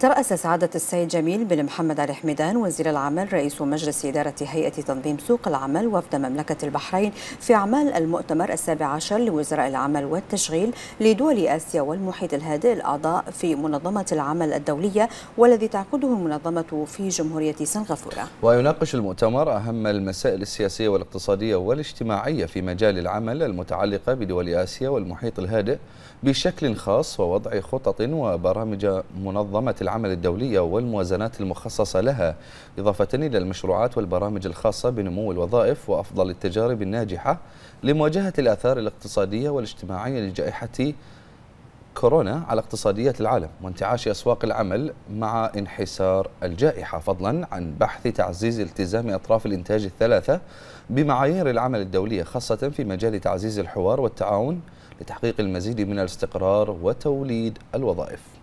ترأس سعادة السيد جميل بن محمد علي حميدان وزير العمل رئيس مجلس إدارة هيئة تنظيم سوق العمل وفد مملكة البحرين في أعمال المؤتمر السابع عشر لوزراء العمل والتشغيل لدول آسيا والمحيط الهادئ الأعضاء في منظمة العمل الدولية والذي تعقده المنظمة في جمهورية سنغافورة ويناقش المؤتمر أهم المسائل السياسية والاقتصادية والاجتماعية في مجال العمل المتعلقة بدول آسيا والمحيط الهادئ بشكل خاص ووضع خطط وبرامج منظمة العمل الدولية والموازنات المخصصة لها إضافة إلى المشروعات والبرامج الخاصة بنمو الوظائف وأفضل التجارب الناجحة لمواجهة الآثار الاقتصادية والاجتماعية لجائحة كورونا على اقتصاديات العالم وانتعاش أسواق العمل مع انحسار الجائحة فضلا عن بحث تعزيز التزام أطراف الإنتاج الثلاثة بمعايير العمل الدولية خاصة في مجال تعزيز الحوار والتعاون لتحقيق المزيد من الاستقرار وتوليد الوظائف